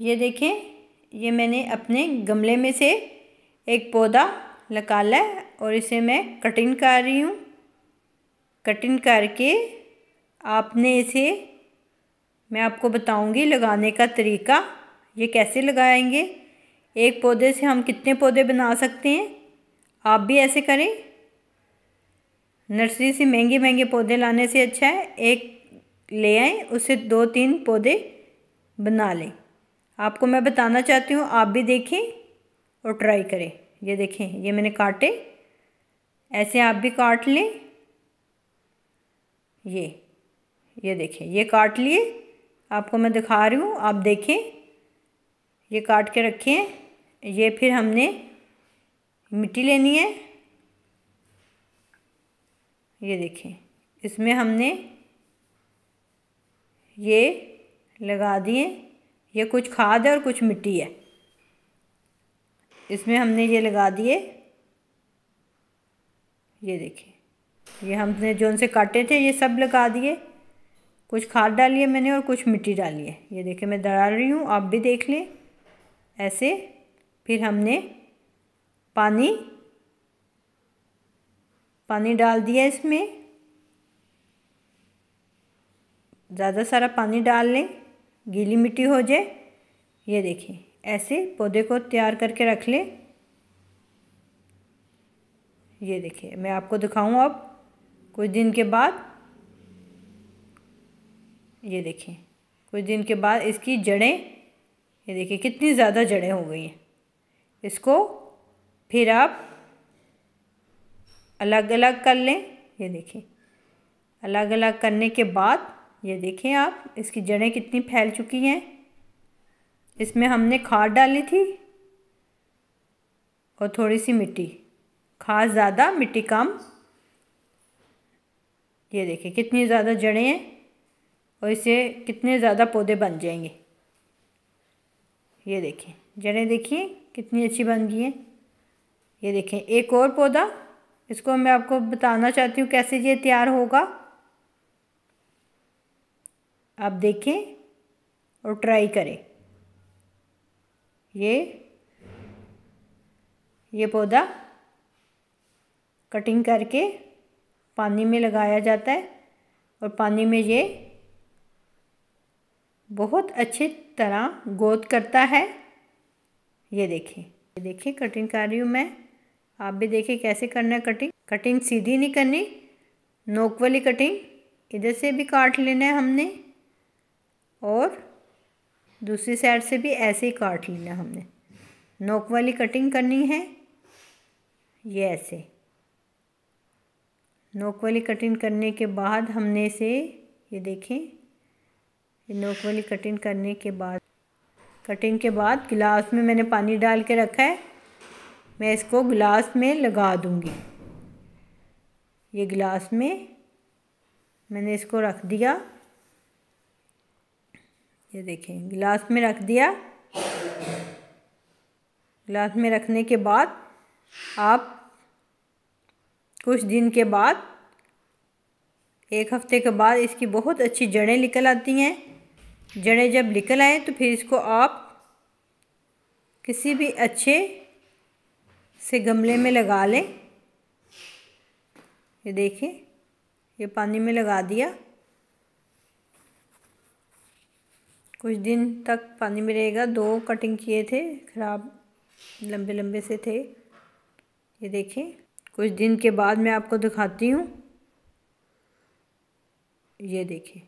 ये देखें ये मैंने अपने गमले में से एक पौधा निकाला है और इसे मैं कटिंग कर रही हूँ कटिंग करके आपने इसे मैं आपको बताऊंगी लगाने का तरीका ये कैसे लगाएंगे एक पौधे से हम कितने पौधे बना सकते हैं आप भी ऐसे करें नर्सरी से महंगे महंगे पौधे लाने से अच्छा है एक ले आए उसे दो तीन पौधे बना लें आपको मैं बताना चाहती हूँ आप भी देखें और ट्राई करें ये देखें ये मैंने काटे ऐसे आप भी काट लें ये ये देखें ये काट लिए आपको मैं दिखा रही हूँ आप देखें ये काट के रखें ये फिर हमने मिट्टी लेनी है ये देखें इसमें हमने ये लगा दिए ये कुछ खाद है और कुछ मिट्टी है इसमें हमने ये लगा दिए ये देखिए ये हमने जो उनसे काटे थे ये सब लगा दिए कुछ खाद डाली है मैंने और कुछ मिट्टी डाली है ये देखिए मैं डाल रही हूँ आप भी देख लें ऐसे फिर हमने पानी पानी डाल दिया इसमें ज़्यादा सारा पानी डाल लें गीली मिट्टी हो जाए ये देखिए ऐसे पौधे को तैयार करके रख लें ये देखिए मैं आपको दिखाऊं अब कुछ दिन के बाद ये देखिए कुछ दिन के बाद इसकी जड़ें ये देखिए कितनी ज़्यादा जड़ें हो गई हैं इसको फिर आप अलग अलग कर लें ये देखिए अलग अलग करने के बाद ये देखें आप इसकी जड़ें कितनी फैल चुकी हैं इसमें हमने खाद डाली थी और थोड़ी सी मिट्टी खाद ज़्यादा मिट्टी कम ये देखें कितनी ज़्यादा जड़ें हैं और इसे कितने ज़्यादा पौधे बन जाएंगे ये देखें जड़ें देखिए कितनी अच्छी बन गई हैं ये देखें एक और पौधा इसको मैं आपको बताना चाहती हूँ कैसे ये तैयार होगा आप देखें और ट्राई करें ये ये पौधा कटिंग करके पानी में लगाया जाता है और पानी में ये बहुत अच्छी तरह गोद करता है ये देखें ये देखें कटिंग कर रही हूँ मैं आप भी देखें कैसे करना है कटिंग कटिंग सीधी नहीं करनी नोक वाली कटिंग इधर से भी काट लेना है हमने और दूसरी साइड से भी ऐसे ही काट लेना हमने नोक वाली कटिंग करनी है ये ऐसे नोक वाली कटिंग करने के बाद हमने इसे ये देखें ये नोक वाली कटिंग करने के बाद कटिंग के बाद गिलास में मैंने पानी डाल के रखा है मैं इसको गिलास में लगा दूँगी ये गिलास में मैंने इसको रख दिया ये देखें गिलास में रख दिया गिलास में रखने के बाद आप कुछ दिन के बाद एक हफ्ते के बाद इसकी बहुत अच्छी जड़ें निकल आती हैं जड़ें जब निकल आएँ तो फिर इसको आप किसी भी अच्छे से गमले में लगा लें ये देखें ये पानी में लगा दिया कुछ दिन तक पानी में रहेगा दो कटिंग किए थे ख़राब लंबे लंबे से थे ये देखें कुछ दिन के बाद मैं आपको दिखाती हूँ ये देखें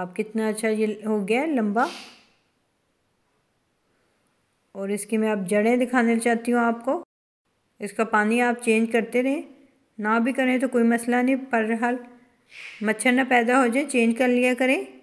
आप कितना अच्छा ये हो गया लंबा और इसकी मैं आप जड़ें दिखाने चाहती हूँ आपको इसका पानी आप चेंज करते रहें ना भी करें तो कोई मसला नहीं पर हाल मच्छर ना पैदा हो जाए चेंज कर लिया करें